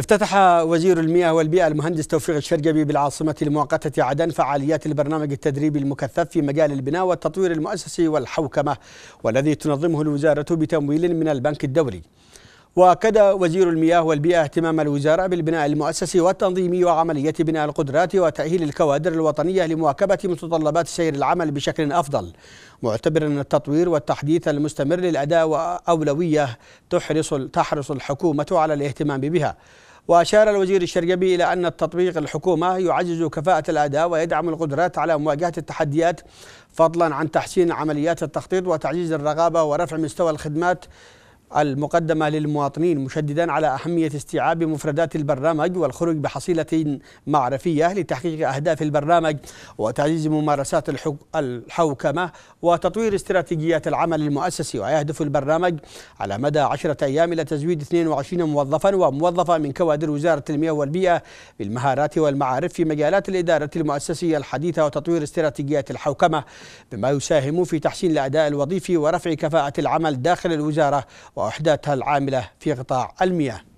افتتح وزير المياه والبيئة المهندس توفيق الشرقبي بالعاصمة المؤقتة عدن فعاليات البرنامج التدريبي المكثف في مجال البناء والتطوير المؤسسي والحوكمة والذي تنظمه الوزارة بتمويل من البنك الدولي واكد وزير المياه والبيئه اهتمام الوزاره بالبناء المؤسسي والتنظيمي وعمليه بناء القدرات وتاهيل الكوادر الوطنيه لمواكبه متطلبات سير العمل بشكل افضل معتبرا أن التطوير والتحديث المستمر للاداء واولويه تحرص تحرص الحكومه على الاهتمام بها وأشار الوزير الشرقبي إلى أن التطبيق الحكومة يعزز كفاءة الأداء ويدعم القدرات على مواجهة التحديات فضلا عن تحسين عمليات التخطيط وتعزيز الرغابة ورفع مستوى الخدمات المقدمة للمواطنين مشددا على أهمية استيعاب مفردات البرنامج والخروج بحصيلة معرفية لتحقيق أهداف البرنامج وتعزيز ممارسات الحوكمة وتطوير استراتيجيات العمل المؤسسي ويهدف البرنامج على مدى عشرة أيام إلى تزويد 22 موظفا وموظفة من كوادر وزارة المياه والبيئة بالمهارات والمعارف في مجالات الإدارة المؤسسية الحديثة وتطوير استراتيجيات الحوكمة بما يساهم في تحسين الأداء الوظيفي ورفع كفاءة العمل داخل الوزارة وأحداثها العاملة في قطاع المياه